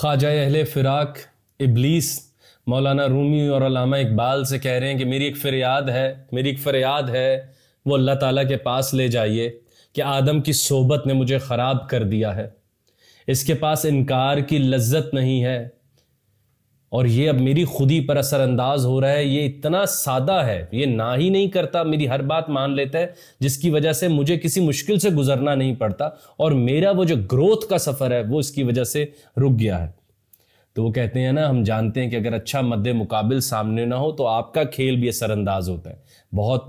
ख्वाजा अहल फ़िराक इबलीस मौलाना रूमी और अलामा इकबाल से कह रहे हैं कि मेरी एक फरियाद है मेरी एक फरियाद है वो अल्लाह ताला के पास ले जाइए कि आदम की सोबत ने मुझे ख़राब कर दिया है इसके पास इनकार की लज्जत नहीं है और ये अब मेरी खुदी पर असरअंदाज हो रहा है ये इतना सादा है ये ना ही नहीं करता मेरी हर बात मान लेता है जिसकी वजह से मुझे किसी मुश्किल से गुजरना नहीं पड़ता और मेरा वो जो ग्रोथ का सफ़र है वो इसकी वजह से रुक गया है तो वो कहते हैं ना हम जानते हैं कि अगर अच्छा मद्दे मुकाबिल सामने ना हो तो आपका खेल भी असरअंदाज होता है बहुत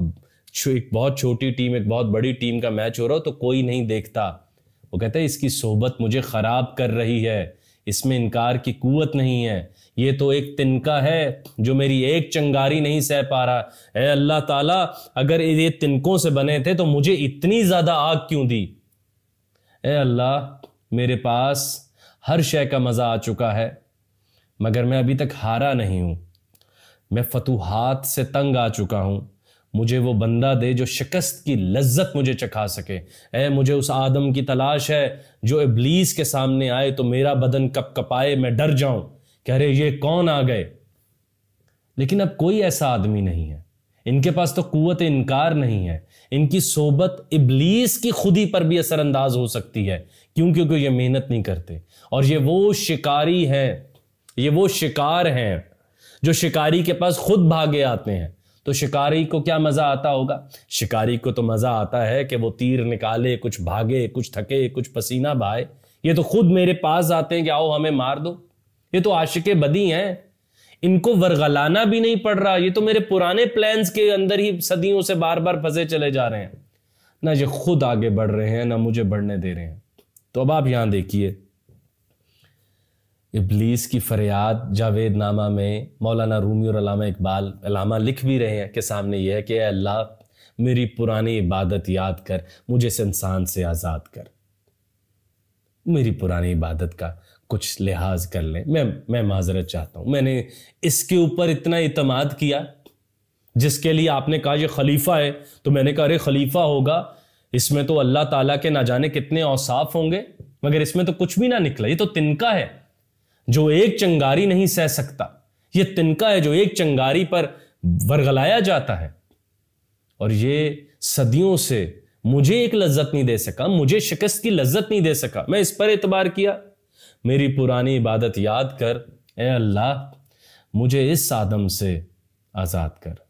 एक बहुत छोटी टीम एक बहुत बड़ी टीम का मैच हो रहा हो तो कोई नहीं देखता वो कहते हैं इसकी सोहबत मुझे ख़राब कर रही है इसमें इनकार की कुवत नहीं है ये तो एक तिनका है जो मेरी एक चंगारी नहीं सह पा रहा है अल्लाह ताला अगर ये तिनकों से बने थे तो मुझे इतनी ज़्यादा आग क्यों दी ए अल्लाह मेरे पास हर शय का मज़ा आ चुका है मगर मैं अभी तक हारा नहीं हूँ मैं फतूहात से तंग आ चुका हूँ मुझे वो बंदा दे जो शिकस्त की लज्जत मुझे चखा सके ए मुझे उस आदम की तलाश है जो इबलीस के सामने आए तो मेरा बदन कप कपाए मैं डर जाऊं कह रहे ये कौन आ गए लेकिन अब कोई ऐसा आदमी नहीं है इनके पास तो कुत इनकार नहीं है इनकी सोबत इबलीस की खुदी पर भी असरअंदाज हो सकती है क्यों क्योंकि ये मेहनत नहीं करते और ये वो शिकारी हैं ये वो शिकार हैं जो शिकारी के पास खुद भागे आते हैं तो शिकारी को क्या मज़ा आता होगा शिकारी को तो मज़ा आता है कि वो तीर निकाले कुछ भागे कुछ थके कुछ पसीना भाए ये तो खुद मेरे पास आते हैं कि आओ हमें मार दो ये तो आशिक बदी हैं इनको वरगलाना भी नहीं पड़ रहा ये तो मेरे पुराने प्लान्स के अंदर ही सदियों से बार बार फंसे चले जा रहे हैं ना ये खुद आगे बढ़ रहे हैं ना मुझे बढ़ने दे रहे हैं तो अब आप यहां देखिए इबलीस की फरियाद जावेद नामा में मौलाना रूमी और अलामा इकबाल अलामा लिख भी रहे हैं कि सामने यह है कि अल्लाह मेरी पुरानी इबादत याद कर मुझे इस इंसान से आज़ाद कर मेरी पुरानी इबादत का कुछ लिहाज कर लें मैं मैं माजरत चाहता हूँ मैंने इसके ऊपर इतना इतमाद किया जिसके लिए आपने कहा ये खलीफा है तो मैंने कहा अरे खलीफा होगा इसमें तो अल्लाह ताला के ना जाने कितने औसाफ होंगे मगर इसमें तो कुछ भी ना निकला ये तो तिनका है जो एक चंगारी नहीं सह सकता यह तिनका है जो एक चंगारी पर वरगलाया जाता है और ये सदियों से मुझे एक लज्जत नहीं दे सका मुझे शिकस्त की लज्जत नहीं दे सका मैं इस पर एतबार किया मेरी पुरानी इबादत याद कर ए अल्लाह मुझे इस आदम से आज़ाद कर